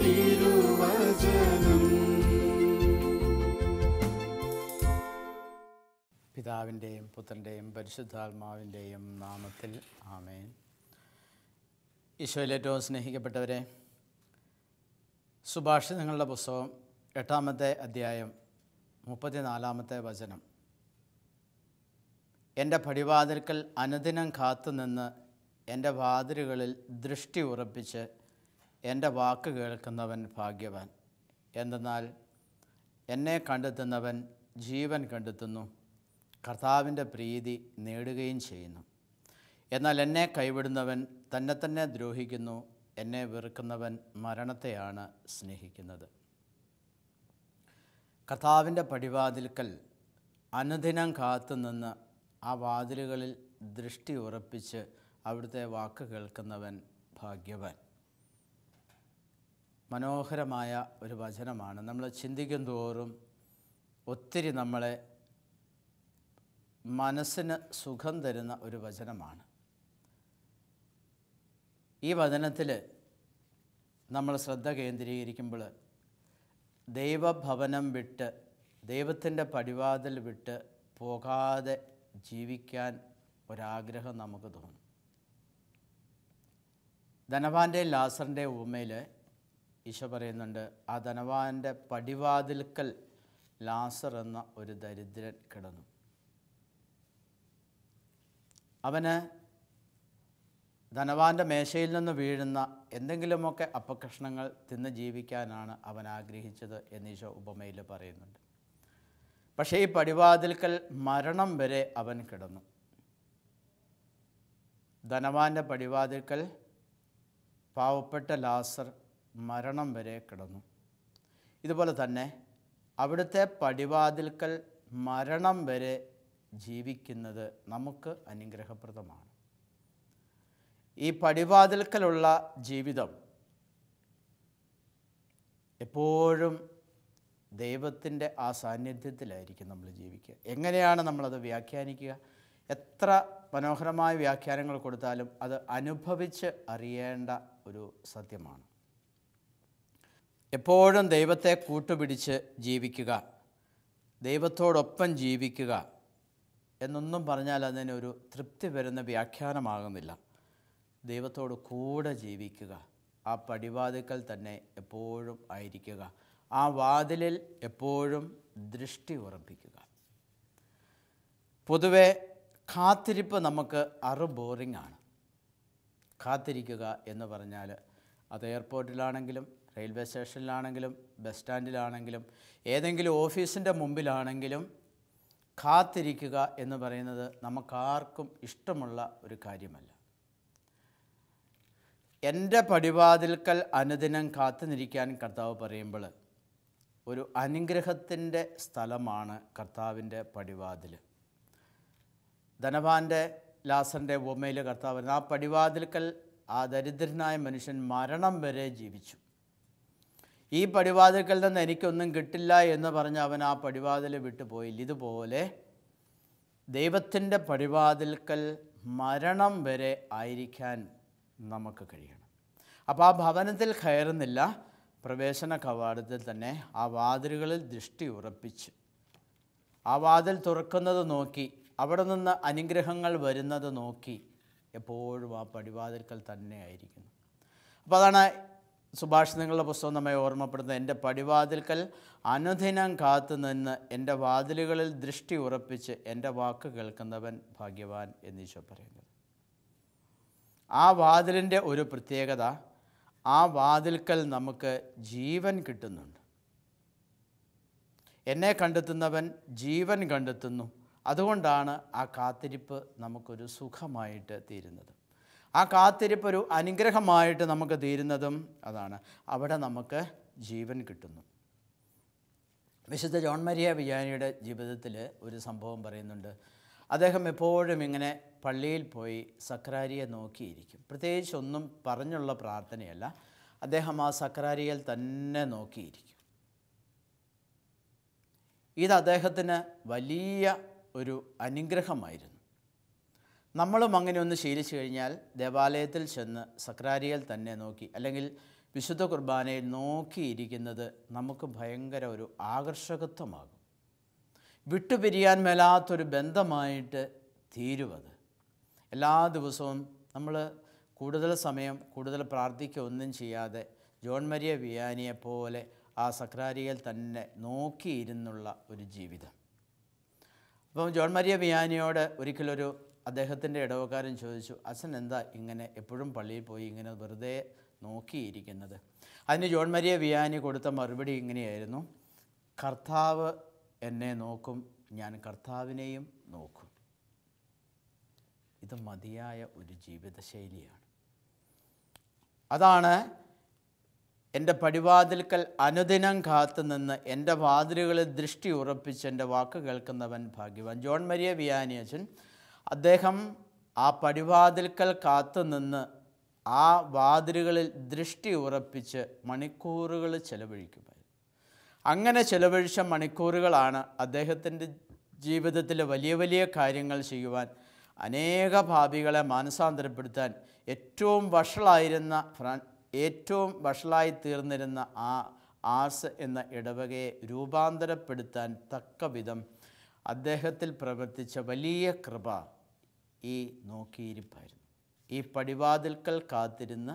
തിരുവചനം പിതാവിൻ്റെയും പുത്രൻ്റെയും പരിശുദ്ധാത്മാവിൻ്റെയും നാമത്തിൽ ആമേൻ ഈശോയിലേറ്റവും സ്നേഹിക്കപ്പെട്ടവരെ സുഭാഷിതങ്ങളുടെ പുസ്തകം എട്ടാമത്തെ അധ്യായം മുപ്പത്തിനാലാമത്തെ വചനം എൻ്റെ പടിവാതിൽക്കൽ അനുദിനം കാത്തുനിന്ന് എൻ്റെ വാതിലുകളിൽ ദൃഷ്ടി ഉറപ്പിച്ച് എൻ്റെ വാക്ക് കേൾക്കുന്നവൻ ഭാഗ്യവാൻ എന്തെന്നാൽ എന്നെ കണ്ടെത്തുന്നവൻ ജീവൻ കണ്ടെത്തുന്നു കർത്താവിൻ്റെ പ്രീതി നേടുകയും ചെയ്യുന്നു എന്നാൽ എന്നെ കൈവിടുന്നവൻ തന്നെ തന്നെ ദ്രോഹിക്കുന്നു എന്നെ വെറുക്കുന്നവൻ മരണത്തെയാണ് സ്നേഹിക്കുന്നത് കർത്താവിൻ്റെ പടിവാതിൽക്കൽ അനുദിനം കാത്തുനിന്ന് ആ വാതിലുകളിൽ ദൃഷ്ടി ഉറപ്പിച്ച് അവിടുത്തെ വാക്ക് കേൾക്കുന്നവൻ ഭാഗ്യവാൻ മനോഹരമായ ഒരു വചനമാണ് നമ്മൾ ചിന്തിക്കും തോറും ഒത്തിരി നമ്മളെ മനസ്സിന് സുഖം തരുന്ന ഒരു വചനമാണ് ഈ വചനത്തിൽ നമ്മൾ ശ്രദ്ധ കേന്ദ്രീകരിക്കുമ്പോൾ ദൈവഭവനം വിട്ട് ദൈവത്തിൻ്റെ പടിവാതിൽ വിട്ട് പോകാതെ ജീവിക്കാൻ ഒരാഗ്രഹം നമുക്ക് തോന്നും ധനവാൻ്റെ ലാസറിൻ്റെ ഉമ്മയിൽ ഈശോ പറയുന്നുണ്ട് ആ ധനവാൻ്റെ പടിവാതിൽക്കൽ ലാസർ എന്ന ഒരു ദരിദ്രൻ കിടന്നു അവന് ധനവാൻ്റെ മേശയിൽ നിന്ന് വീഴുന്ന എന്തെങ്കിലുമൊക്കെ അപ്പകഷ്ണങ്ങൾ തിന്ന് ജീവിക്കാനാണ് അവൻ ആഗ്രഹിച്ചത് എന്ന് ഈശോ ഉപമയിൽ പറയുന്നുണ്ട് പക്ഷേ ഈ പടിവാതിൽക്കൽ മരണം വരെ അവൻ കിടന്നു ധനവാൻ്റെ പടിവാതിൽക്കൽ പാവപ്പെട്ട ലാസർ മരണം വരെ കിടന്നു ഇതുപോലെ തന്നെ അവിടുത്തെ പടിവാതിൽക്കൽ മരണം വരെ ജീവിക്കുന്നത് നമുക്ക് അനുഗ്രഹപ്രദമാണ് ഈ പടിവാതിൽക്കലുള്ള ജീവിതം എപ്പോഴും ദൈവത്തിൻ്റെ ആ സാന്നിധ്യത്തിലായിരിക്കും നമ്മൾ ജീവിക്കുക എങ്ങനെയാണ് നമ്മളത് വ്യാഖ്യാനിക്കുക എത്ര മനോഹരമായ വ്യാഖ്യാനങ്ങൾ കൊടുത്താലും അത് അനുഭവിച്ച് അറിയേണ്ട ഒരു സത്യമാണ് എപ്പോഴും ദൈവത്തെ കൂട്ടുപിടിച്ച് ജീവിക്കുക ദൈവത്തോടൊപ്പം ജീവിക്കുക എന്നൊന്നും പറഞ്ഞാൽ അതിനൊരു തൃപ്തി വരുന്ന വ്യാഖ്യാനമാകുന്നില്ല ദൈവത്തോട് കൂടെ ജീവിക്കുക ആ പടിവാതിക്കൽ തന്നെ എപ്പോഴും ആയിരിക്കുക ആ വാതിലിൽ എപ്പോഴും ദൃഷ്ടി ഉറപ്പിക്കുക പൊതുവെ കാത്തിരിപ്പ് നമുക്ക് അറു ബോറിംഗ് ആണ് കാത്തിരിക്കുക എന്ന് പറഞ്ഞാൽ അത് എയർപോർട്ടിലാണെങ്കിലും റെയിൽവേ സ്റ്റേഷനിലാണെങ്കിലും ബസ് സ്റ്റാൻഡിലാണെങ്കിലും ഏതെങ്കിലും ഓഫീസിൻ്റെ മുമ്പിലാണെങ്കിലും കാത്തിരിക്കുക എന്ന് പറയുന്നത് നമുക്കാർക്കും ഇഷ്ടമുള്ള ഒരു കാര്യമല്ല എൻ്റെ പടിവാതിൽക്കൽ അനുദിനം കാത്തു നിൽക്കാൻ കർത്താവ് പറയുമ്പോൾ ഒരു അനുഗ്രഹത്തിൻ്റെ സ്ഥലമാണ് കർത്താവിൻ്റെ പടിവാതിൽ ധനവാൻ്റെ ലാസറിൻ്റെ ഉമ്മയിൽ കർത്താവ് ആ പടിവാതിൽക്കൽ ആ ദരിദ്രനായ മനുഷ്യൻ മരണം വരെ ജീവിച്ചു ഈ പടിവാതിൽക്കൽ നിന്ന് എനിക്കൊന്നും കിട്ടില്ല എന്ന് പറഞ്ഞ് അവൻ ആ പടിവാതിൽ വിട്ടുപോയില്ല ഇതുപോലെ ദൈവത്തിൻ്റെ പടിവാതിൽക്കൽ മരണം വരെ ആയിരിക്കാൻ നമുക്ക് കഴിയണം അപ്പോൾ ആ ഭവനത്തിൽ കയറുന്നില്ല പ്രവേശന കവാടത്തിൽ തന്നെ ആ വാതിലുകളിൽ ദൃഷ്ടി ഉറപ്പിച്ച് ആ വാതിൽ തുറക്കുന്നത് നോക്കി അവിടെ നിന്ന് അനുഗ്രഹങ്ങൾ വരുന്നത് നോക്കി എപ്പോഴും ആ പടിവാതിൽക്കൽ തന്നെ ആയിരിക്കുന്നു അപ്പോൾ അതാണ് സുഭാഷിതങ്ങളുടെ പുസ്തകം നമ്മെ ഓർമ്മപ്പെടുന്നത് എൻ്റെ പടിവാതിൽക്കൽ അനുദിനം കാത്തുനിന്ന് എൻ്റെ വാതിലുകളിൽ ദൃഷ്ടി ഉറപ്പിച്ച് എൻ്റെ വാക്ക് കേൾക്കുന്നവൻ ഭാഗ്യവാൻ എന്നീശോ പറയുന്നത് ആ വാതിലിൻ്റെ ഒരു പ്രത്യേകത ആ വാതിൽക്കൽ നമുക്ക് ജീവൻ കിട്ടുന്നുണ്ട് എന്നെ കണ്ടെത്തുന്നവൻ ജീവൻ കണ്ടെത്തുന്നു അതുകൊണ്ടാണ് ആ കാത്തിരിപ്പ് നമുക്കൊരു സുഖമായിട്ട് തീരുന്നത് ആ കാത്തിരിപ്പ് ഒരു അനുഗ്രഹമായിട്ട് നമുക്ക് തീരുന്നതും അതാണ് അവിടെ നമുക്ക് ജീവൻ കിട്ടുന്നു വിശുദ്ധ ജോൺ മരിയ വിജാനിയുടെ ജീവിതത്തിൽ ഒരു സംഭവം പറയുന്നുണ്ട് അദ്ദേഹം എപ്പോഴും ഇങ്ങനെ പള്ളിയിൽ പോയി സക്രാരിയെ നോക്കിയിരിക്കും പ്രത്യേകിച്ച് ഒന്നും പറഞ്ഞുള്ള പ്രാർത്ഥനയല്ല അദ്ദേഹം ആ സക്രാരിയിൽ തന്നെ നോക്കിയിരിക്കും ഇത് അദ്ദേഹത്തിന് വലിയ ഒരു അനുഗ്രഹമായിരുന്നു നമ്മളും അങ്ങനെ ഒന്ന് ശീലിച്ചു കഴിഞ്ഞാൽ ദേവാലയത്തിൽ ചെന്ന് സക്രാരിയിൽ തന്നെ നോക്കി അല്ലെങ്കിൽ വിശുദ്ധ കുർബാനയിൽ നോക്കിയിരിക്കുന്നത് നമുക്ക് ഭയങ്കര ഒരു ആകർഷകത്വമാകും വിട്ടുപിരിയാൻ മേലാത്തൊരു ബന്ധമായിട്ട് തീരുവത് എല്ലാ ദിവസവും നമ്മൾ കൂടുതൽ സമയം കൂടുതൽ പ്രാർത്ഥിക്കുക ഒന്നും ചെയ്യാതെ ജോൺ മരിയ വിയാനിയെ പോലെ ആ സക്രാരിയിൽ തന്നെ നോക്കിയിരുന്നുള്ള ഒരു ജീവിതം അപ്പം ജോൺ മരിയ വിയാനിയോട് ഒരിക്കലൊരു അദ്ദേഹത്തിൻ്റെ ഇടവക്കാരൻ ചോദിച്ചു അച്ഛൻ എന്താ ഇങ്ങനെ എപ്പോഴും പള്ളിയിൽ പോയി ഇങ്ങനെ വെറുതെ നോക്കിയിരിക്കുന്നത് അതിന് ജോൺ മരിയ വിയാനി കൊടുത്ത മറുപടി ഇങ്ങനെയായിരുന്നു കർത്താവ് എന്നെ നോക്കും ഞാൻ കർത്താവിനെയും നോക്കും ഇത് മതിയായ ഒരു ജീവിതശൈലിയാണ് അതാണ് എൻ്റെ പടിവാതിൽക്കൽ അനുദിനം കാത്തുനിന്ന് എൻ്റെ വാതിലുകളിൽ ദൃഷ്ടി ഉറപ്പിച്ച് എൻ്റെ വാക്ക് കേൾക്കുന്നവൻ ഭാഗ്യവാൻ ജോൺ മരിയ വിയാനി അച്ഛൻ അദ്ദേഹം ആ പടിവാതിൽക്കൽ കാത്തുനിന്ന് ആ വാതിലുകളിൽ ദൃഷ്ടി ഉറപ്പിച്ച് മണിക്കൂറുകൾ ചെലവഴിക്കുമായിരുന്നു അങ്ങനെ ചെലവഴിച്ച മണിക്കൂറുകളാണ് അദ്ദേഹത്തിൻ്റെ ജീവിതത്തിൽ വലിയ വലിയ കാര്യങ്ങൾ ചെയ്യുവാൻ അനേക ഭാവികളെ മാനസാന്തരപ്പെടുത്താൻ ഏറ്റവും വഷളായിരുന്ന ഏറ്റവും വഷളായി തീർന്നിരുന്ന ആ ആർസ് എന്ന ഇടവകയെ രൂപാന്തരപ്പെടുത്താൻ തക്കവിധം അദ്ദേഹത്തിൽ പ്രവർത്തിച്ച വലിയ കൃപ ഈ നോക്കിയിരിപ്പായിരുന്നു ഈ പടിവാതിൽക്കൽ കാത്തിരുന്ന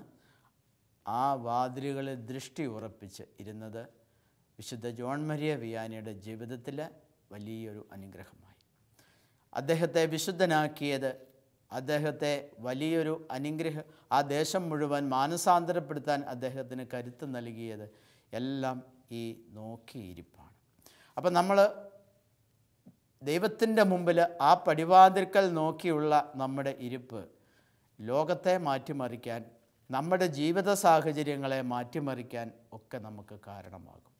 ആ വാതിലുകളിൽ ദൃഷ്ടി ഉറപ്പിച്ച് ഇരുന്നത് വിശുദ്ധ ജോൺ മരിയ വിയാനിയുടെ ജീവിതത്തിൽ വലിയൊരു അനുഗ്രഹമായി അദ്ദേഹത്തെ വിശുദ്ധനാക്കിയത് അദ്ദേഹത്തെ വലിയൊരു അനുഗ്രഹ ആ ദേശം മുഴുവൻ മാനസാന്തരപ്പെടുത്താൻ അദ്ദേഹത്തിന് കരുത്ത് നൽകിയത് എല്ലാം ഈ നോക്കിയിരിപ്പാണ് അപ്പം നമ്മൾ ദൈവത്തിൻ്റെ മുമ്പിൽ ആ പടിവാതിൽക്കൽ നോക്കിയുള്ള നമ്മുടെ ഇരിപ്പ് ലോകത്തെ മാറ്റിമറിക്കാൻ നമ്മുടെ ജീവിത സാഹചര്യങ്ങളെ മാറ്റിമറിക്കാൻ ഒക്കെ നമുക്ക് കാരണമാകും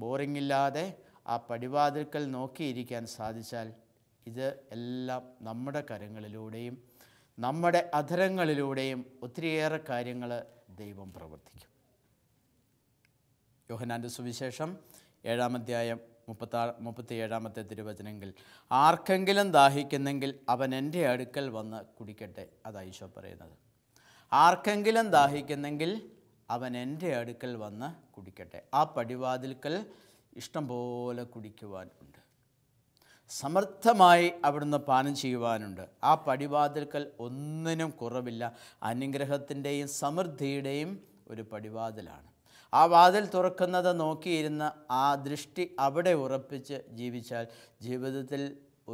ബോറിംഗ് ഇല്ലാതെ ആ പടിവാതിൽക്കൽ നോക്കിയിരിക്കാൻ സാധിച്ചാൽ ഇത് എല്ലാം നമ്മുടെ കരങ്ങളിലൂടെയും നമ്മുടെ അധരങ്ങളിലൂടെയും ഒത്തിരിയേറെ കാര്യങ്ങൾ ദൈവം പ്രവർത്തിക്കും യോഹനാൻ്റെ സുവിശേഷം ഏഴാം അധ്യായം മുപ്പത്താ ഏഴാമത്തെ തിരുവചനങ്ങളിൽ ആർക്കെങ്കിലും ദാഹിക്കുന്നെങ്കിൽ അവൻ എൻ്റെ അടുക്കൽ വന്ന് കുടിക്കട്ടെ അതാ ഈശോ പറയുന്നത് ആർക്കെങ്കിലും ദാഹിക്കുന്നെങ്കിൽ അവൻ എൻ്റെ അടുക്കൽ വന്ന് കുടിക്കട്ടെ ആ പടിവാതിൽക്കൽ ഇഷ്ടം പോലെ കുടിക്കുവാനുണ്ട് സമർത്ഥമായി അവിടുന്ന് പാനം ചെയ്യുവാനുണ്ട് ആ പടിവാതിൽക്കൽ ഒന്നിനും കുറവില്ല അനുഗ്രഹത്തിൻ്റെയും സമൃദ്ധിയുടെയും ഒരു പടിവാതിലാണ് ആ വാതിൽ തുറക്കുന്നത് നോക്കിയിരുന്ന ആ ദൃഷ്ടി അവിടെ ഉറപ്പിച്ച് ജീവിച്ചാൽ ജീവിതത്തിൽ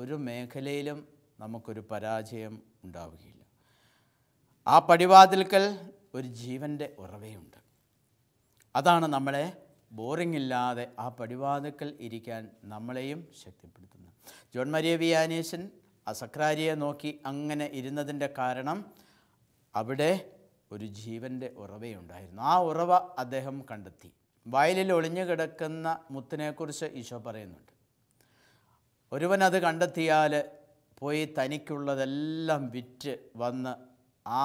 ഒരു മേഖലയിലും നമുക്കൊരു പരാജയം ഉണ്ടാവുകയില്ല ആ പടിവാതിൽക്കൽ ഒരു ജീവൻ്റെ ഉറവയുണ്ട് അതാണ് നമ്മളെ ബോറിംഗ് ഇല്ലാതെ ആ പടിവാതിക്കൽ ഇരിക്കാൻ നമ്മളെയും ശക്തിപ്പെടുത്തുന്നത് ജോൺ മരിയ ആ അസക്രാരിയെ നോക്കി അങ്ങനെ ഇരുന്നതിൻ്റെ കാരണം അവിടെ ഒരു ജീവൻ്റെ ഉറവയുണ്ടായിരുന്നു ആ ഉറവ അദ്ദേഹം കണ്ടെത്തി വയലിൽ ഒളിഞ്ഞു കിടക്കുന്ന മുത്തിനെക്കുറിച്ച് ഈശോ പറയുന്നുണ്ട് ഒരുവൻ അത് കണ്ടെത്തിയാൽ പോയി തനിക്കുള്ളതെല്ലാം വിറ്റ് വന്ന് ആ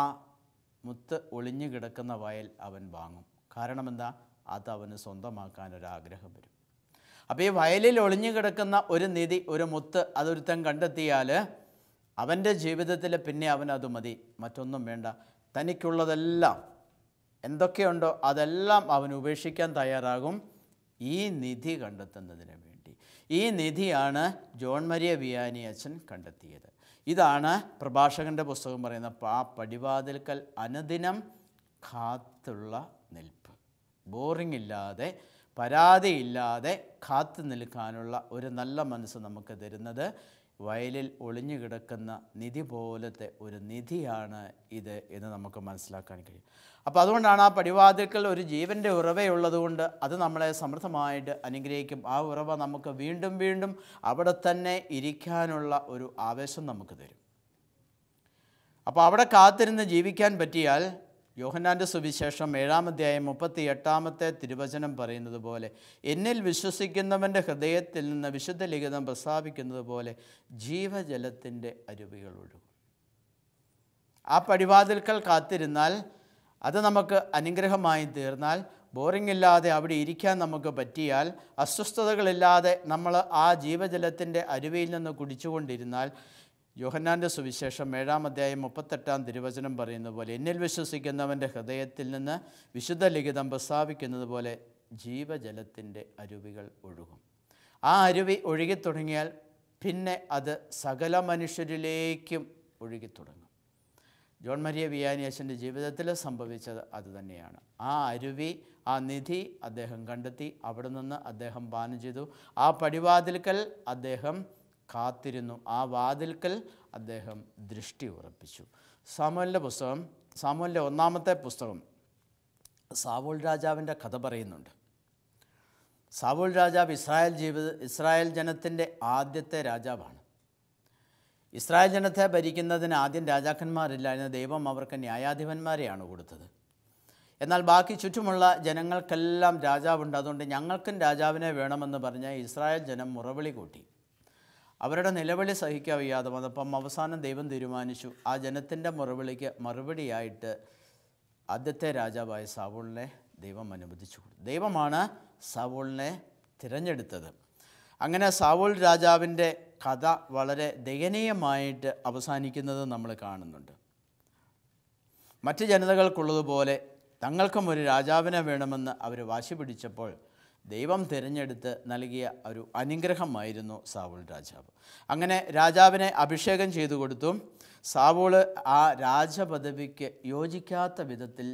മുത്ത് ഒളിഞ്ഞു കിടക്കുന്ന വയൽ അവൻ വാങ്ങും കാരണം എന്താ അത് അവന് സ്വന്തമാക്കാൻ ഒരാഗ്രഹം വരും അപ്പോൾ ഈ വയലിൽ ഒളിഞ്ഞു കിടക്കുന്ന ഒരു നിധി ഒരു മുത്ത് അതൊരുത്തൻ കണ്ടെത്തിയാൽ അവൻ്റെ ജീവിതത്തിൽ പിന്നെ അവൻ അത് മതി മറ്റൊന്നും വേണ്ട തനിക്കുള്ളതെല്ലാം എന്തൊക്കെയുണ്ടോ അതെല്ലാം അവൻ ഉപേക്ഷിക്കാൻ തയ്യാറാകും ഈ നിധി കണ്ടെത്തുന്നതിന് വേണ്ടി ഈ നിധിയാണ് ജോൺ മരിയ വിയാനി അച്ഛൻ കണ്ടെത്തിയത് ഇതാണ് പ്രഭാഷകൻ്റെ പുസ്തകം പറയുന്ന ആ പടിവാതിൽക്കൽ അനുദിനം കാത്തുള്ള നിൽപ്പ് ബോറിംഗ് ഇല്ലാതെ പരാതിയില്ലാതെ കാത്തു നിൽക്കാനുള്ള ഒരു നല്ല മനസ്സ് നമുക്ക് തരുന്നത് വയലിൽ ഒളിഞ്ഞു കിടക്കുന്ന നിധി പോലത്തെ ഒരു നിധിയാണ് ഇത് എന്ന് നമുക്ക് മനസ്സിലാക്കാൻ കഴിയും അപ്പോൾ അതുകൊണ്ടാണ് ആ പടിവാതിൽക്കൽ ഒരു ജീവൻ്റെ ഉറവയുള്ളതുകൊണ്ട് അത് നമ്മളെ സമൃദ്ധമായിട്ട് അനുഗ്രഹിക്കും ആ ഉറവ നമുക്ക് വീണ്ടും വീണ്ടും അവിടെ തന്നെ ഇരിക്കാനുള്ള ഒരു ആവേശം നമുക്ക് തരും അപ്പോൾ അവിടെ കാത്തിരുന്ന് ജീവിക്കാൻ പറ്റിയാൽ യോഹനാൻ്റെ സുവിശേഷം ഏഴാം അധ്യായം മുപ്പത്തി എട്ടാമത്തെ തിരുവചനം പറയുന്നത് പോലെ എന്നിൽ വിശ്വസിക്കുന്നവൻ്റെ ഹൃദയത്തിൽ നിന്ന് വിശുദ്ധ ലിഖിതം പ്രസ്താവിക്കുന്നത് പോലെ ജീവജലത്തിൻ്റെ അരുവികൾ ഒഴുകും ആ പടിവാതിൽക്കൽ കാത്തിരുന്നാൽ അത് നമുക്ക് അനുഗ്രഹമായി തീർന്നാൽ ബോറിംഗ് ഇല്ലാതെ അവിടെ ഇരിക്കാൻ നമുക്ക് പറ്റിയാൽ അസ്വസ്ഥതകളില്ലാതെ നമ്മൾ ആ ജീവജലത്തിൻ്റെ അരുവിയിൽ നിന്ന് കുടിച്ചുകൊണ്ടിരുന്നാൽ യോഹന്നാൻ്റെ സുവിശേഷം ഏഴാം അധ്യായം മുപ്പത്തെട്ടാം തിരുവചനം പറയുന്ന പോലെ എന്നിൽ വിശ്വസിക്കുന്നവൻ്റെ ഹൃദയത്തിൽ നിന്ന് വിശുദ്ധ ലിഖിതം പ്രസ്താവിക്കുന്നത് പോലെ ജീവജലത്തിൻ്റെ അരുവികൾ ഒഴുകും ആ അരുവി ഒഴുകിത്തുടങ്ങിയാൽ പിന്നെ അത് സകല മനുഷ്യരിലേക്കും ഒഴുകിത്തുടങ്ങും ജോൺ മരിയ വിയാനിയേശൻ്റെ ജീവിതത്തിൽ സംഭവിച്ചത് അതുതന്നെയാണ് ആ അരുവി ആ നിധി അദ്ദേഹം കണ്ടെത്തി അവിടെ നിന്ന് അദ്ദേഹം പാനം ചെയ്തു ആ പടിവാതിൽക്കൽ അദ്ദേഹം കാത്തിരുന്നു ആ വാതിൽക്കൽ അദ്ദേഹം ദൃഷ്ടി ഉറപ്പിച്ചു സാമുവലിൻ്റെ പുസ്തകം സാമുവലിൻ്റെ ഒന്നാമത്തെ പുസ്തകം സാവോൾ രാജാവിൻ്റെ കഥ പറയുന്നുണ്ട് സാവോൾ രാജാവ് ഇസ്രായേൽ ജീവിത ഇസ്രായേൽ ജനത്തിൻ്റെ ആദ്യത്തെ രാജാവാണ് ഇസ്രായേൽ ജനത്തെ ഭരിക്കുന്നതിന് ആദ്യം രാജാക്കന്മാരില്ലായിരുന്നു ദൈവം അവർക്ക് ന്യായാധിപന്മാരെയാണ് കൊടുത്തത് എന്നാൽ ബാക്കി ചുറ്റുമുള്ള ജനങ്ങൾക്കെല്ലാം രാജാവുണ്ട് അതുകൊണ്ട് ഞങ്ങൾക്കും രാജാവിനെ വേണമെന്ന് പറഞ്ഞ് ഇസ്രായേൽ ജനം മുറവിളി കൂട്ടി അവരുടെ നിലവിളി സഹിക്കാൻ വയ്യാതെ വന്നപ്പം അവസാനം ദൈവം തീരുമാനിച്ചു ആ ജനത്തിൻ്റെ മറുവിളിക്ക് മറുപടിയായിട്ട് ആദ്യത്തെ രാജാവായ സാവൂളിനെ ദൈവം അനുവദിച്ചു കൊടുത്തു ദൈവമാണ് സാവൂളിനെ തിരഞ്ഞെടുത്തത് അങ്ങനെ സാവോൾ രാജാവിൻ്റെ കഥ വളരെ ദയനീയമായിട്ട് അവസാനിക്കുന്നത് നമ്മൾ കാണുന്നുണ്ട് മറ്റ് ജനതകൾക്കുള്ളതുപോലെ തങ്ങൾക്കും ഒരു രാജാവിനെ വേണമെന്ന് അവർ വാശി പിടിച്ചപ്പോൾ ദൈവം തിരഞ്ഞെടുത്ത് നൽകിയ ഒരു അനുഗ്രഹമായിരുന്നു സാവൂൾ രാജാവ് അങ്ങനെ രാജാവിനെ അഭിഷേകം ചെയ്തു കൊടുത്തു സാവൂള് ആ രാജപദവിക്ക് യോജിക്കാത്ത വിധത്തിൽ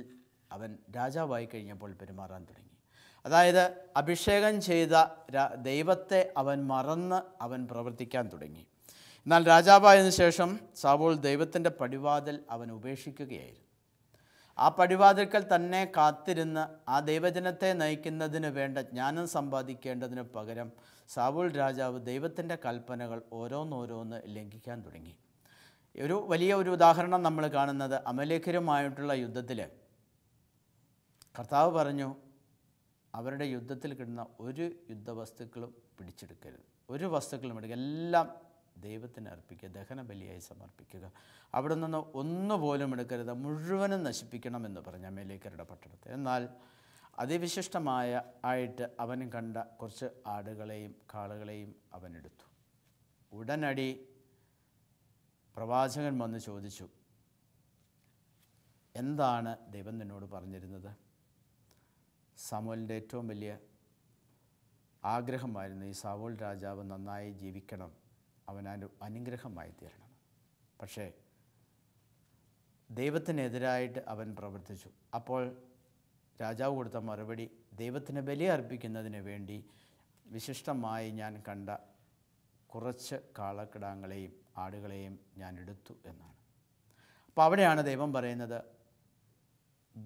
അവൻ രാജാവായി കഴിഞ്ഞപ്പോൾ പെരുമാറാൻ തുടങ്ങി അതായത് അഭിഷേകം ചെയ്ത ദൈവത്തെ അവൻ മറന്ന് അവൻ പ്രവർത്തിക്കാൻ തുടങ്ങി എന്നാൽ രാജാവായതിനു ശേഷം സാവൂൾ ദൈവത്തിൻ്റെ പടിവാതിൽ അവൻ ഉപേക്ഷിക്കുകയായിരുന്നു ആ പടിവാതിൽക്കൽ തന്നെ കാത്തിരുന്ന് ആ ദൈവജനത്തെ നയിക്കുന്നതിന് വേണ്ട ജ്ഞാനം സമ്പാദിക്കേണ്ടതിന് പകരം സാവുൽ രാജാവ് ദൈവത്തിൻ്റെ കൽപ്പനകൾ ഓരോന്നോരോന്ന് ലംഘിക്കാൻ തുടങ്ങി ഒരു വലിയ ഒരു ഉദാഹരണം നമ്മൾ കാണുന്നത് അമലേഖരുമായിട്ടുള്ള യുദ്ധത്തിൽ കർത്താവ് പറഞ്ഞു അവരുടെ യുദ്ധത്തിൽ കിട്ടുന്ന ഒരു യുദ്ധവസ്തുക്കളും പിടിച്ചെടുക്കരുത് ഒരു വസ്തുക്കളും എടുക്കുക എല്ലാം ദൈവത്തിന് അർപ്പിക്കുക ദഹനബലിയായി സമർപ്പിക്കുക അവിടെ നിന്ന് ഒന്നുപോലും എടുക്കരുത് മുഴുവനും നശിപ്പിക്കണമെന്ന് പറഞ്ഞ അമേലേക്കരുടെ പട്ടണത്തെ എന്നാൽ അതിവിശിഷ്ടമായ ആയിട്ട് അവൻ കണ്ട കുറച്ച് ആടുകളെയും കാളുകളെയും അവനെടുത്തു ഉടനടി പ്രവാചകൻ വന്ന് ചോദിച്ചു എന്താണ് ദൈവം നിന്നോട് പറഞ്ഞിരുന്നത് സാമുവലിൻ്റെ ഏറ്റവും വലിയ ആഗ്രഹമായിരുന്നു ഈ സാവോൾ രാജാവ് നന്നായി ജീവിക്കണം അവനൊരു അനുഗ്രഹമായി തീരണം പക്ഷേ ദൈവത്തിനെതിരായിട്ട് അവൻ പ്രവർത്തിച്ചു അപ്പോൾ രാജാവ് കൊടുത്ത മറുപടി ദൈവത്തിന് ബലി അർപ്പിക്കുന്നതിന് വേണ്ടി വിശിഷ്ടമായി ഞാൻ കണ്ട കുറച്ച് കാളക്കിടാങ്ങളെയും ആടുകളെയും ഞാൻ എടുത്തു എന്നാണ് അപ്പോൾ അവിടെയാണ് ദൈവം പറയുന്നത്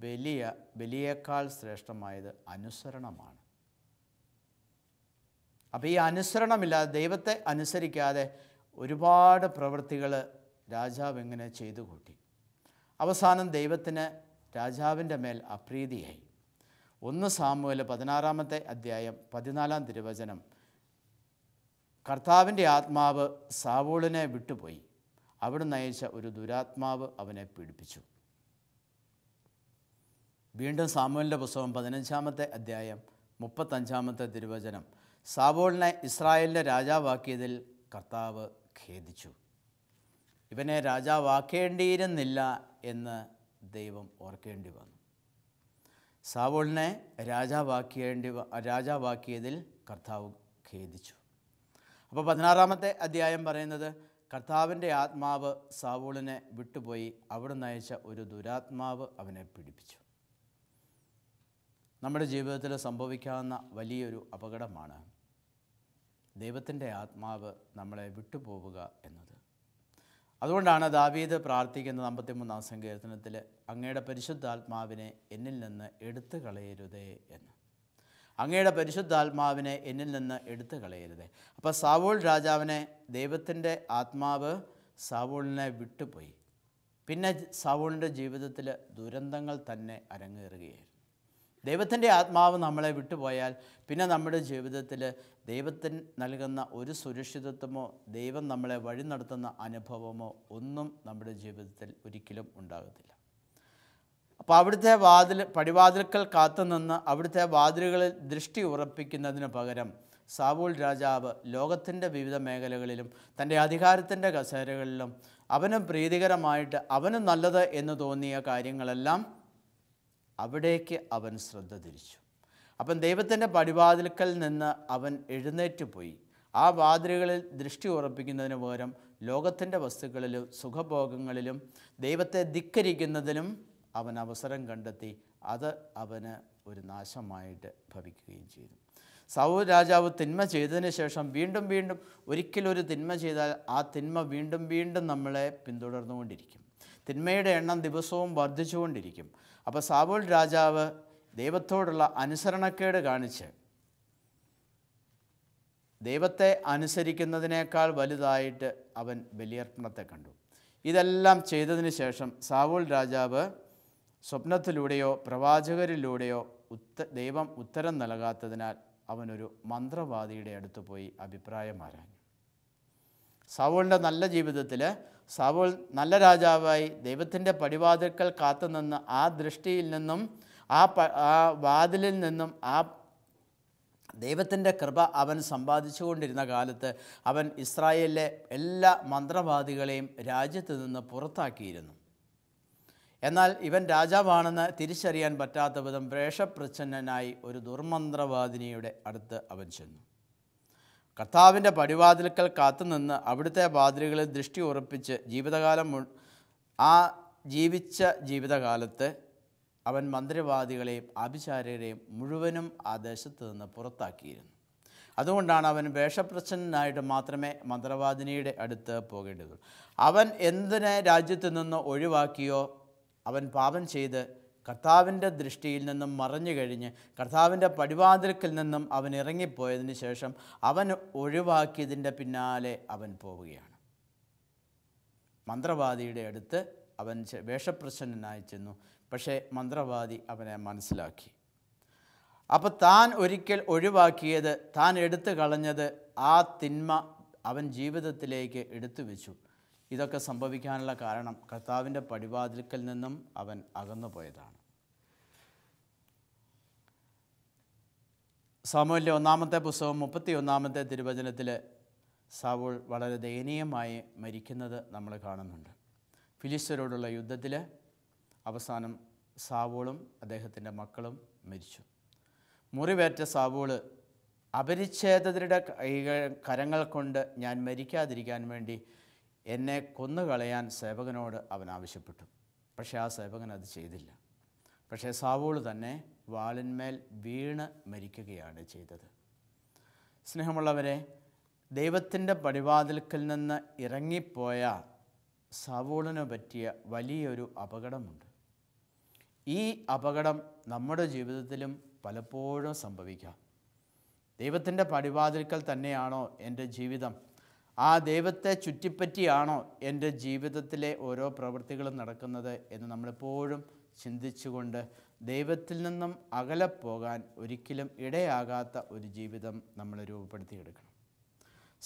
ബലിയ ബലിയേക്കാൾ ശ്രേഷ്ഠമായത് അനുസരണമാണ് അപ്പോൾ ഈ അനുസരണമില്ലാതെ ദൈവത്തെ അനുസരിക്കാതെ ഒരുപാട് പ്രവൃത്തികൾ രാജാവ് ഇങ്ങനെ ചെയ്തു കൂട്ടി അവസാനം ദൈവത്തിന് രാജാവിൻ്റെ മേൽ അപ്രീതിയായി ഒന്ന് സാമൂഹ്യ പതിനാറാമത്തെ അധ്യായം പതിനാലാം തിരുവചനം കർത്താവിൻ്റെ ആത്മാവ് സാവൂളിനെ വിട്ടുപോയി അവിടുന്ന് അയച്ച ഒരു ദുരാത്മാവ് അവനെ പീഡിപ്പിച്ചു വീണ്ടും സാമൂഹലിൻ്റെ പുസ്തകം പതിനഞ്ചാമത്തെ അധ്യായം മുപ്പത്തഞ്ചാമത്തെ തിരുവചനം സാബോളിനെ ഇസ്രായേലിൻ്റെ രാജാവാക്കിയതിൽ കർത്താവ് ഖേദിച്ചു ഇവനെ രാജാവാക്കേണ്ടിയിരുന്നില്ല എന്ന് ദൈവം ഓർക്കേണ്ടി വന്നു സാവോളിനെ രാജാവാക്കേണ്ടി രാജാവാക്കിയതിൽ കർത്താവ് ഖേദിച്ചു അപ്പോൾ പതിനാറാമത്തെ അധ്യായം പറയുന്നത് കർത്താവിൻ്റെ ആത്മാവ് സാവോളിനെ വിട്ടുപോയി അവിടെ നയിച്ച ഒരു ദുരാത്മാവ് അവനെ പിടിപ്പിച്ചു നമ്മുടെ ജീവിതത്തിൽ സംഭവിക്കാവുന്ന വലിയൊരു അപകടമാണ് ദൈവത്തിൻ്റെ ആത്മാവ് നമ്മളെ വിട്ടുപോവുക എന്നത് അതുകൊണ്ടാണ് ദാവീദ് പ്രാർത്ഥിക്കുന്ന അമ്പത്തിമൂന്നാം സങ്കീർത്തനത്തിൽ അങ്ങയുടെ പരിശുദ്ധാത്മാവിനെ എന്നിൽ നിന്ന് എടുത്തു കളയരുതേ എന്ന് അങ്ങയുടെ പരിശുദ്ധാത്മാവിനെ എന്നിൽ നിന്ന് എടുത്തു കളയരുതേ അപ്പോൾ സാവോൾ രാജാവിനെ ദൈവത്തിൻ്റെ ആത്മാവ് സാവോളിനെ വിട്ടുപോയി പിന്നെ സാവോളിൻ്റെ ജീവിതത്തിൽ ദുരന്തങ്ങൾ തന്നെ അരങ്ങേറുകയായിരുന്നു ദൈവത്തിൻ്റെ ആത്മാവ് നമ്മളെ വിട്ടുപോയാൽ പിന്നെ നമ്മുടെ ജീവിതത്തിൽ ദൈവത്തിന് നൽകുന്ന ഒരു സുരക്ഷിതത്വമോ ദൈവം നമ്മളെ വഴി നടത്തുന്ന അനുഭവമോ ഒന്നും നമ്മുടെ ജീവിതത്തിൽ ഒരിക്കലും ഉണ്ടാകത്തില്ല അപ്പോൾ അവിടുത്തെ വാതിൽ പടിവാതിൽക്കൽ കാത്തുനിന്ന് അവിടുത്തെ വാതിലുകളിൽ ദൃഷ്ടി ഉറപ്പിക്കുന്നതിന് പകരം സാവൂൾ രാജാവ് ലോകത്തിൻ്റെ വിവിധ മേഖലകളിലും തൻ്റെ അധികാരത്തിൻ്റെ കസേരകളിലും അവനും പ്രീതികരമായിട്ട് അവനും നല്ലത് എന്ന് തോന്നിയ കാര്യങ്ങളെല്ലാം അവിടേക്ക് അവൻ ശ്രദ്ധ തിരിച്ചു അപ്പം ദൈവത്തിൻ്റെ പടിവാതിൽക്കൽ നിന്ന് അവൻ എഴുന്നേറ്റ് പോയി ആ വാതിലുകളിൽ ദൃഷ്ടി ഉറപ്പിക്കുന്നതിന് പകരം ലോകത്തിൻ്റെ വസ്തുക്കളിലും സുഖഭോഗങ്ങളിലും ദൈവത്തെ ധിക്കരിക്കുന്നതിനും അവൻ അവസരം കണ്ടെത്തി അത് അവന് ഒരു നാശമായിട്ട് ഭവിക്കുകയും ചെയ്തു സൗ രാജാവ് തിന്മ ചെയ്തതിന് ശേഷം വീണ്ടും വീണ്ടും ഒരിക്കലൊരു തിന്മ ചെയ്താൽ ആ തിന്മ വീണ്ടും വീണ്ടും നമ്മളെ പിന്തുടർന്നുകൊണ്ടിരിക്കും തിന്മയുടെ എണ്ണം ദിവസവും വർദ്ധിച്ചുകൊണ്ടിരിക്കും അപ്പോൾ സാബോൾ രാജാവ് ദൈവത്തോടുള്ള അനുസരണക്കേട് കാണിച്ച് ദൈവത്തെ അനുസരിക്കുന്നതിനേക്കാൾ വലുതായിട്ട് അവൻ ബലിയർപ്പണത്തെ കണ്ടു ഇതെല്ലാം ചെയ്തതിന് ശേഷം സാവൂൾ രാജാവ് സ്വപ്നത്തിലൂടെയോ പ്രവാചകരിലൂടെയോ ഉത്ത ദൈവം ഉത്തരം നൽകാത്തതിനാൽ അവനൊരു മന്ത്രവാദിയുടെ അടുത്ത് പോയി അഭിപ്രായം ആരാഞ്ഞു സൗളിൻ്റെ നല്ല ജീവിതത്തിൽ സാവോൾ നല്ല രാജാവായി ദൈവത്തിൻ്റെ പടിവാതിൽക്കൽ കാത്തുനിന്ന് ആ ദൃഷ്ടിയിൽ നിന്നും ആ പ ആ വാതിലിൽ നിന്നും ആ ദൈവത്തിൻ്റെ കൃപ അവൻ കൊണ്ടിരുന്ന കാലത്ത് അവൻ ഇസ്രായേലിലെ എല്ലാ മന്ത്രവാദികളെയും രാജ്യത്ത് നിന്ന് പുറത്താക്കിയിരുന്നു എന്നാൽ ഇവൻ രാജാവാണെന്ന് തിരിച്ചറിയാൻ പറ്റാത്ത വിധം വേഷപ്രച്ഛന്നനായി ഒരു ദുർമന്ത്രവാദിനിയുടെ അടുത്ത് അവൻ ചെന്നു കർത്താവിൻ്റെ പടിവാതിൽക്കൽ കാത്തുനിന്ന് അവിടുത്തെ വാതിലുകളിൽ ദൃഷ്ടി ഉറപ്പിച്ച് ജീവിതകാലം ആ ജീവിച്ച ജീവിതകാലത്ത് അവൻ മന്ത്രിവാദികളെയും ആഭിചാര്യരെയും മുഴുവനും ആ ദേശത്ത് നിന്ന് പുറത്താക്കിയിരുന്നു അതുകൊണ്ടാണ് അവൻ വേഷപ്രസന്നനായിട്ട് മാത്രമേ മന്ത്രവാദിനിയുടെ അടുത്ത് പോകേണ്ടതുള്ളൂ അവൻ എന്തിനെ രാജ്യത്ത് നിന്ന് ഒഴിവാക്കിയോ അവൻ പാപം ചെയ്ത് കർത്താവിൻ്റെ ദൃഷ്ടിയിൽ നിന്നും മറഞ്ഞു കഴിഞ്ഞ് കർത്താവിൻ്റെ പടിവാതിൽക്കിൽ നിന്നും അവൻ ഇറങ്ങിപ്പോയതിന് ശേഷം അവൻ ഒഴിവാക്കിയതിൻ്റെ പിന്നാലെ അവൻ പോവുകയാണ് മന്ത്രവാദിയുടെ അടുത്ത് അവൻ വേഷപ്രശ്നനായി ചെന്നു പക്ഷേ മന്ത്രവാദി അവനെ മനസ്സിലാക്കി അപ്പോൾ താൻ ഒരിക്കൽ ഒഴിവാക്കിയത് താൻ എടുത്തു കളഞ്ഞത് ആ തിന്മ അവൻ ജീവിതത്തിലേക്ക് എടുത്തു വെച്ചു ഇതൊക്കെ സംഭവിക്കാനുള്ള കാരണം കർത്താവിൻ്റെ പടിവാതിൽക്കൽ നിന്നും അവൻ അകന്നുപോയതാണ് സാമൂഹ്യ ഒന്നാമത്തെ പുസ്തകം മുപ്പത്തി ഒന്നാമത്തെ തിരുവചനത്തിൽ സാവുൾ വളരെ ദയനീയമായി മരിക്കുന്നത് നമ്മൾ കാണുന്നുണ്ട് ഫിലിസ്റ്ററോടുള്ള യുദ്ധത്തിൽ അവസാനം സാവൂളും അദ്ദേഹത്തിൻ്റെ മക്കളും മരിച്ചു മുറിവേറ്റ സാവൂൾ അപരിച്ഛേദതരുടെ കൈ കരങ്ങൾ കൊണ്ട് ഞാൻ മരിക്കാതിരിക്കാൻ വേണ്ടി എന്നെ കൊന്നുകളയാൻ സേവകനോട് അവൻ ആവശ്യപ്പെട്ടു പക്ഷേ ആ സേവകൻ അത് ചെയ്തില്ല പക്ഷേ സാവൂൾ തന്നെ വാളിന്മേൽ വീണ് മരിക്കുകയാണ് ചെയ്തത് സ്നേഹമുള്ളവരെ ദൈവത്തിൻ്റെ പടിവാതിൽക്കിൽ നിന്ന് ഇറങ്ങിപ്പോയ സാവൂളിന് പറ്റിയ വലിയൊരു അപകടമുണ്ട് ഈ അപകടം നമ്മുടെ ജീവിതത്തിലും പലപ്പോഴും സംഭവിക്കാം ദൈവത്തിൻ്റെ പടിവാതിൽക്കൽ തന്നെയാണോ എൻ്റെ ജീവിതം ആ ദൈവത്തെ ചുറ്റിപ്പറ്റിയാണോ എൻ്റെ ജീവിതത്തിലെ ഓരോ പ്രവൃത്തികളും നടക്കുന്നത് എന്ന് നമ്മളെപ്പോഴും ചിന്തിച്ചുകൊണ്ട് ദൈവത്തിൽ നിന്നും പോകാൻ ഒരിക്കലും ഇടയാകാത്ത ഒരു ജീവിതം നമ്മൾ രൂപപ്പെടുത്തിയെടുക്കണം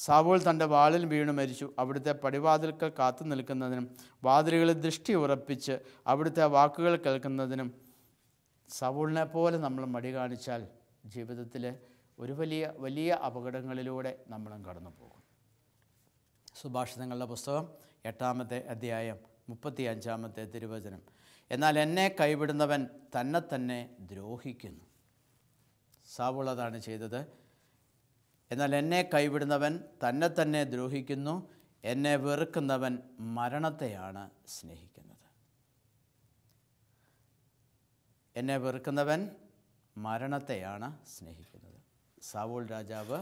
സാവോൾ തൻ്റെ വാളിൽ വീണു മരിച്ചു അവിടുത്തെ പടിവാതിൽക്കൽ കാത്തു നിൽക്കുന്നതിനും വാതിലുകളിൽ ദൃഷ്ടി ഉറപ്പിച്ച് അവിടുത്തെ വാക്കുകൾ കേൾക്കുന്നതിനും സാവോളിനെ പോലെ നമ്മൾ മടി കാണിച്ചാൽ ജീവിതത്തിലെ ഒരു വലിയ വലിയ അപകടങ്ങളിലൂടെ നമ്മളും കടന്നു പോകും സുഭാഷിതങ്ങളുടെ പുസ്തകം എട്ടാമത്തെ അധ്യായം മുപ്പത്തി അഞ്ചാമത്തെ തിരുവചനം എന്നാൽ എന്നെ കൈവിടുന്നവൻ തന്നെ തന്നെ ദ്രോഹിക്കുന്നു സാവുള്ളതാണ് ചെയ്തത് എന്നാൽ എന്നെ കൈവിടുന്നവൻ തന്നെ തന്നെ ദ്രോഹിക്കുന്നു എന്നെ വെറുക്കുന്നവൻ മരണത്തെയാണ് സ്നേഹിക്കുന്നത് എന്നെ വെറുക്കുന്നവൻ മരണത്തെയാണ് സ്നേഹിക്കുന്നത് സാവുൾ രാജാവ്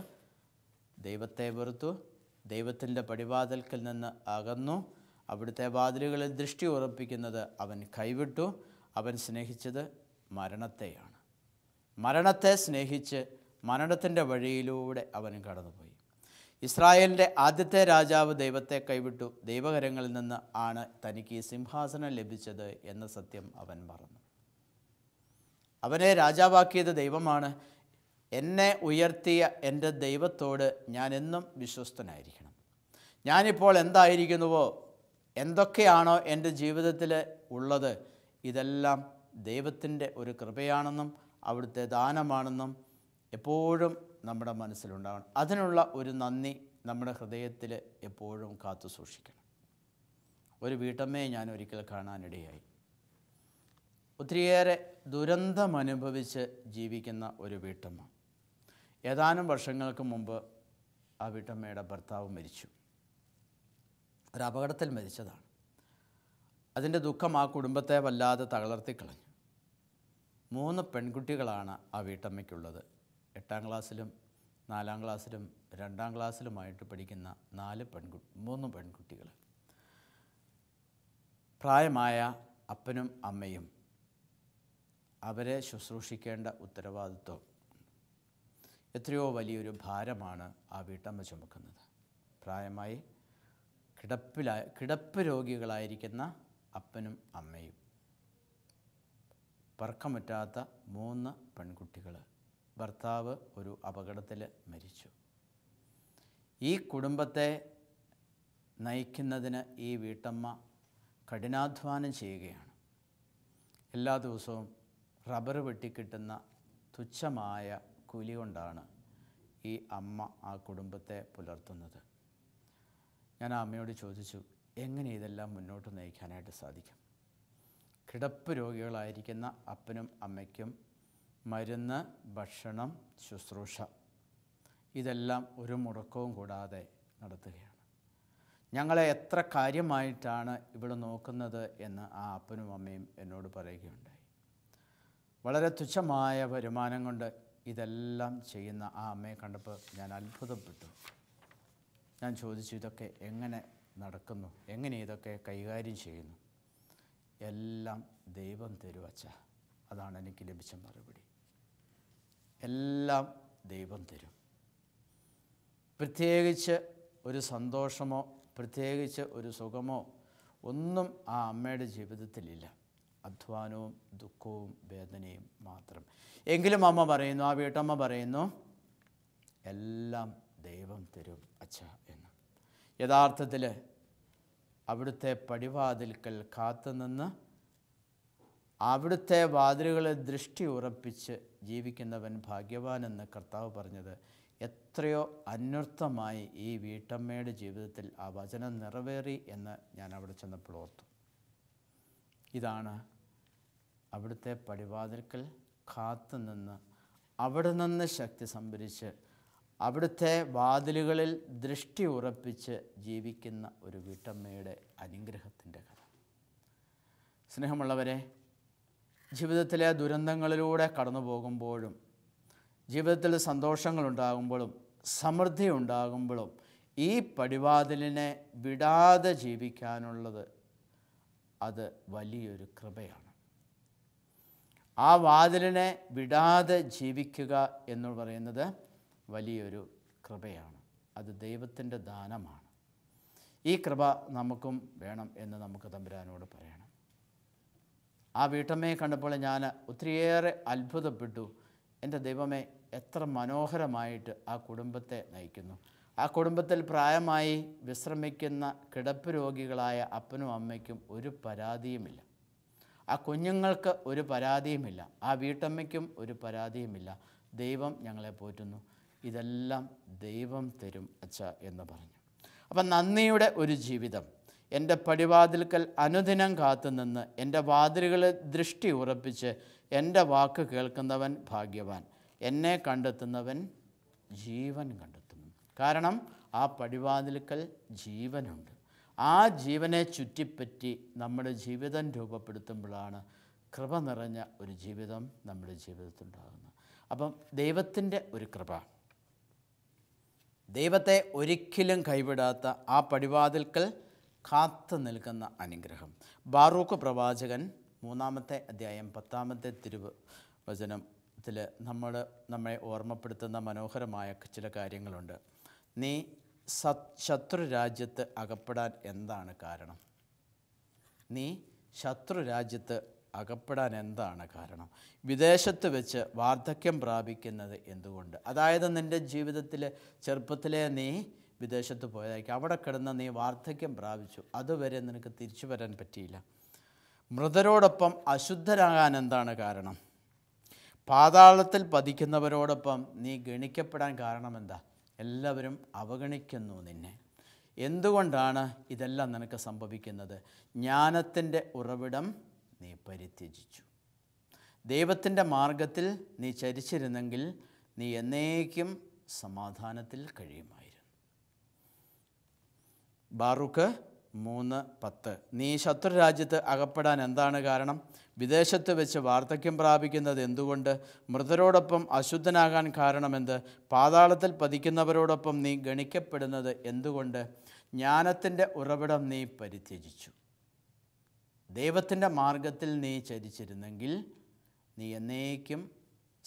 ദൈവത്തെ വെറുത്തു ദൈവത്തിൻ്റെ പടിവാതിൽക്കൽ നിന്ന് അകന്നു അവിടുത്തെ വാതിലുകളിൽ ദൃഷ്ടി ഉറപ്പിക്കുന്നത് അവൻ കൈവിട്ടു അവൻ സ്നേഹിച്ചത് മരണത്തെയാണ് മരണത്തെ സ്നേഹിച്ച് മരണത്തിൻ്റെ വഴിയിലൂടെ അവൻ കടന്നുപോയി ഇസ്രായേലിൻ്റെ ആദ്യത്തെ രാജാവ് ദൈവത്തെ കൈവിട്ടു ദൈവകരങ്ങളിൽ നിന്ന് ആണ് തനിക്ക് ഈ സിംഹാസനം ലഭിച്ചത് എന്ന സത്യം അവൻ മറന്നു അവനെ രാജാവാക്കിയത് ദൈവമാണ് എന്നെ ഉയർത്തിയ എൻ്റെ ദൈവത്തോട് ഞാൻ എന്നും വിശ്വസ്തനായിരിക്കണം ഞാനിപ്പോൾ എന്തായിരിക്കുന്നുവോ എന്തൊക്കെയാണോ എൻ്റെ ജീവിതത്തിൽ ഉള്ളത് ഇതെല്ലാം ദൈവത്തിൻ്റെ ഒരു കൃപയാണെന്നും അവിടുത്തെ ദാനമാണെന്നും എപ്പോഴും നമ്മുടെ മനസ്സിലുണ്ടാകണം അതിനുള്ള ഒരു നന്ദി നമ്മുടെ ഹൃദയത്തിൽ എപ്പോഴും കാത്തു സൂക്ഷിക്കണം ഒരു വീട്ടമ്മയെ ഞാൻ ഒരിക്കൽ കാണാനിടയായി ഒത്തിരിയേറെ ദുരന്തമനുഭവിച്ച് ജീവിക്കുന്ന ഒരു വീട്ടമ്മ ഏതാനും വർഷങ്ങൾക്ക് മുമ്പ് ആ വീട്ടമ്മയുടെ ഭർത്താവ് മരിച്ചു ഒരു അപകടത്തിൽ മരിച്ചതാണ് അതിൻ്റെ ദുഃഖം ആ കുടുംബത്തെ വല്ലാതെ തളർത്തി കളഞ്ഞു മൂന്ന് പെൺകുട്ടികളാണ് ആ വീട്ടമ്മയ്ക്കുള്ളത് എട്ടാം ക്ലാസ്സിലും നാലാം ക്ലാസ്സിലും രണ്ടാം ക്ലാസ്സിലുമായിട്ട് പഠിക്കുന്ന നാല് പെൺകു മൂന്ന് പെൺകുട്ടികൾ പ്രായമായ അപ്പനും അമ്മയും അവരെ ശുശ്രൂഷിക്കേണ്ട ഉത്തരവാദിത്വം എത്രയോ വലിയൊരു ഭാരമാണ് ആ വീട്ടമ്മ ചുമക്കുന്നത് പ്രായമായി കിടപ്പിലായ കിടപ്പ് രോഗികളായിരിക്കുന്ന അപ്പനും അമ്മയും പറക്കമറ്റാത്ത മൂന്ന് പെൺകുട്ടികൾ ഭർത്താവ് ഒരു അപകടത്തിൽ മരിച്ചു ഈ കുടുംബത്തെ നയിക്കുന്നതിന് ഈ വീട്ടമ്മ കഠിനാധ്വാനം ചെയ്യുകയാണ് എല്ലാ ദിവസവും റബ്ബർ വെട്ടിക്കിട്ടുന്ന തുച്ഛമായ കൂലി കൊണ്ടാണ് ഈ അമ്മ ആ കുടുംബത്തെ പുലർത്തുന്നത് ഞാൻ ആ അമ്മയോട് ചോദിച്ചു എങ്ങനെ ഇതെല്ലാം മുന്നോട്ട് നയിക്കാനായിട്ട് സാധിക്കും കിടപ്പ് രോഗികളായിരിക്കുന്ന അപ്പനും അമ്മയ്ക്കും മരുന്ന് ഭക്ഷണം ശുശ്രൂഷ ഇതെല്ലാം ഒരു മുടക്കവും കൂടാതെ നടത്തുകയാണ് ഞങ്ങളെ എത്ര കാര്യമായിട്ടാണ് ഇവിടെ നോക്കുന്നത് എന്ന് ആ അപ്പനും അമ്മയും എന്നോട് പറയുകയുണ്ടായി വളരെ തുച്ഛമായ വരുമാനം കൊണ്ട് ഇതെല്ലാം ചെയ്യുന്ന ആ അമ്മയെ കണ്ടപ്പോൾ ഞാൻ അത്ഭുതപ്പെട്ടു ഞാൻ ചോദിച്ചു ഇതൊക്കെ എങ്ങനെ നടക്കുന്നു എങ്ങനെ ഇതൊക്കെ കൈകാര്യം ചെയ്യുന്നു എല്ലാം ദൈവം അച്ഛ അതാണ് എനിക്ക് ലഭിച്ച മറുപടി എല്ലാം ദൈവം തരും പ്രത്യേകിച്ച് ഒരു സന്തോഷമോ പ്രത്യേകിച്ച് ഒരു സുഖമോ ഒന്നും ആ അമ്മയുടെ ജീവിതത്തിലില്ല അധ്വാനവും ദുഃഖവും വേദനയും മാത്രം എങ്കിലും അമ്മ പറയുന്നു ആ വീട്ടമ്മ പറയുന്നു എല്ലാം ദൈവം തരും അച്ഛ എന്ന് യഥാർത്ഥത്തിൽ അവിടുത്തെ പടിവാതിൽക്കൽ കാത്തുനിന്ന് അവിടുത്തെ വാതിലുകളെ ദൃഷ്ടി ഉറപ്പിച്ച് ജീവിക്കുന്നവൻ ഭാഗ്യവാൻ എന്ന് കർത്താവ് പറഞ്ഞത് എത്രയോ അന്വർത്ഥമായി ഈ വീട്ടമ്മയുടെ ജീവിതത്തിൽ ആ വചനം നിറവേറി എന്ന് ഞാൻ അവിടെ ചെന്നപ്പോൾ ഓർത്തു ഇതാണ് അവിടുത്തെ പടിവാതിൽക്കൽ കാത്തു നിന്ന് അവിടെ നിന്ന് ശക്തി സംഭരിച്ച് അവിടുത്തെ വാതിലുകളിൽ ദൃഷ്ടി ഉറപ്പിച്ച് ജീവിക്കുന്ന ഒരു വീട്ടമ്മയുടെ അനുഗ്രഹത്തിൻ്റെ കഥ സ്നേഹമുള്ളവരെ ജീവിതത്തിലെ ദുരന്തങ്ങളിലൂടെ കടന്നു പോകുമ്പോഴും ജീവിതത്തിൽ സന്തോഷങ്ങളുണ്ടാകുമ്പോഴും സമൃദ്ധി ഉണ്ടാകുമ്പോഴും ഈ പടിവാതിലിനെ വിടാതെ ജീവിക്കാനുള്ളത് അത് വലിയൊരു കൃപയാണ് ആ വാതിലിനെ വിടാതെ ജീവിക്കുക എന്ന് പറയുന്നത് വലിയൊരു കൃപയാണ് അത് ദൈവത്തിൻ്റെ ദാനമാണ് ഈ കൃപ നമുക്കും വേണം എന്ന് നമുക്ക് തമ്പുരാനോട് പറയണം ആ വീട്ടമ്മയെ കണ്ടപ്പോൾ ഞാൻ ഒത്തിരിയേറെ അത്ഭുതപ്പെട്ടു എൻ്റെ ദൈവമേ എത്ര മനോഹരമായിട്ട് ആ കുടുംബത്തെ നയിക്കുന്നു ആ കുടുംബത്തിൽ പ്രായമായി വിശ്രമിക്കുന്ന കിടപ്പ് രോഗികളായ അപ്പനും അമ്മയ്ക്കും ഒരു പരാതിയുമില്ല ആ കുഞ്ഞുങ്ങൾക്ക് ഒരു പരാതിയുമില്ല ആ വീട്ടമ്മയ്ക്കും ഒരു പരാതിയുമില്ല ദൈവം ഞങ്ങളെ പോറ്റുന്നു ഇതെല്ലാം ദൈവം തരും അച്ഛ എന്ന് പറഞ്ഞു അപ്പം നന്ദിയുടെ ഒരു ജീവിതം എൻ്റെ പടിവാതിൽക്കൽ അനുദിനം കാത്തുനിന്ന് എൻ്റെ വാതിലുകളിൽ ദൃഷ്ടി ഉറപ്പിച്ച് എൻ്റെ വാക്ക് കേൾക്കുന്നവൻ ഭാഗ്യവാൻ എന്നെ കണ്ടെത്തുന്നവൻ ജീവൻ കണ്ടെത്തും കാരണം ആ പടിവാതിൽക്കൽ ജീവനുണ്ട് ആ ജീവനെ ചുറ്റിപ്പറ്റി നമ്മുടെ ജീവിതം രൂപപ്പെടുത്തുമ്പോഴാണ് കൃപ നിറഞ്ഞ ഒരു ജീവിതം നമ്മുടെ ജീവിതത്തിലുണ്ടാകുന്നത് അപ്പം ദൈവത്തിൻ്റെ ഒരു കൃപ ദൈവത്തെ ഒരിക്കലും കൈവിടാത്ത ആ പടിവാതിൽക്കൽ കാത്തു നിൽക്കുന്ന അനുഗ്രഹം ബാറൂഖ് പ്രവാചകൻ മൂന്നാമത്തെ അധ്യായം പത്താമത്തെ തിരുവ് വചനത്തിൽ നമ്മൾ നമ്മെ ഓർമ്മപ്പെടുത്തുന്ന മനോഹരമായ ചില കാര്യങ്ങളുണ്ട് നീ സത് ശത്രുരാജ്യത്ത് അകപ്പെടാൻ എന്താണ് കാരണം നീ ശത്രുരാജ്യത്ത് അകപ്പെടാൻ എന്താണ് കാരണം വിദേശത്ത് വെച്ച് വാർദ്ധക്യം പ്രാപിക്കുന്നത് എന്തുകൊണ്ട് അതായത് നിൻ്റെ ജീവിതത്തിൽ ചെറുപ്പത്തിലെ നീ വിദേശത്ത് പോയതായിരിക്കും അവിടെ കിടന്ന് നീ വാർദ്ധക്യം പ്രാപിച്ചു അതുവരെ നിനക്ക് തിരിച്ചു വരാൻ പറ്റിയില്ല മൃതരോടൊപ്പം അശുദ്ധരാകാൻ എന്താണ് കാരണം പാതാളത്തിൽ പതിക്കുന്നവരോടൊപ്പം നീ ഗണിക്കപ്പെടാൻ കാരണം എന്താ എല്ലാവരും അവഗണിക്കുന്നു നിന്നെ എന്തുകൊണ്ടാണ് ഇതെല്ലാം നിനക്ക് സംഭവിക്കുന്നത് ജ്ഞാനത്തിൻ്റെ ഉറവിടം നീ പരിത്യജിച്ചു ദൈവത്തിൻ്റെ മാർഗത്തിൽ നീ ചരിച്ചിരുന്നെങ്കിൽ നീ എന്നേക്കും സമാധാനത്തിൽ കഴിയുമായിരുന്നു ബാറുക്ക് മൂന്ന് പത്ത് നീ ശത്രു രാജ്യത്ത് അകപ്പെടാൻ എന്താണ് കാരണം വിദേശത്ത് വെച്ച് വാർദ്ധക്യം പ്രാപിക്കുന്നത് എന്തുകൊണ്ട് മൃതരോടൊപ്പം അശുദ്ധനാകാൻ കാരണമെന്ത് പാതാളത്തിൽ പതിക്കുന്നവരോടൊപ്പം നീ ഗണിക്കപ്പെടുന്നത് എന്തുകൊണ്ട് ജ്ഞാനത്തിൻ്റെ ഉറവിടം നീ പരിത്യജിച്ചു ദൈവത്തിൻ്റെ മാർഗത്തിൽ നീ ചരിച്ചിരുന്നെങ്കിൽ നീ എന്നേക്കും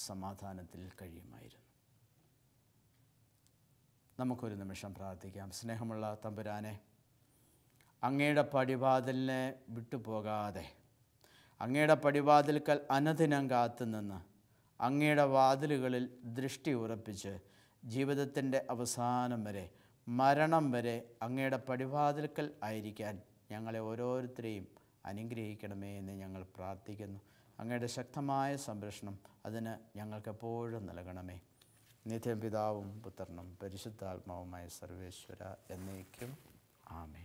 സമാധാനത്തിൽ കഴിയുമായിരുന്നു നമുക്കൊരു നിമിഷം പ്രാർത്ഥിക്കാം സ്നേഹമുള്ള തമ്പുരാനെ അങ്ങയുടെ പടിവാതിലിനെ വിട്ടുപോകാതെ അങ്ങയുടെ പടിവാതിൽക്കൽ അനധിനം കാത്തുനിന്ന് അങ്ങയുടെ വാതിലുകളിൽ ദൃഷ്ടി ഉറപ്പിച്ച് ജീവിതത്തിൻ്റെ അവസാനം വരെ മരണം വരെ അങ്ങയുടെ പടിവാതിൽക്കൽ ആയിരിക്കാൻ ഞങ്ങളെ ഓരോരുത്തരെയും അനുഗ്രഹിക്കണമേ എന്ന് ഞങ്ങൾ പ്രാർത്ഥിക്കുന്നു അങ്ങയുടെ ശക്തമായ സംരക്ഷണം അതിന് ഞങ്ങൾക്കെപ്പോഴും നൽകണമേ നിത്യം പിതാവും പുത്രനും പരിശുദ്ധാത്മാവുമായ സർവേശ്വര എന്നേക്കും ആമേ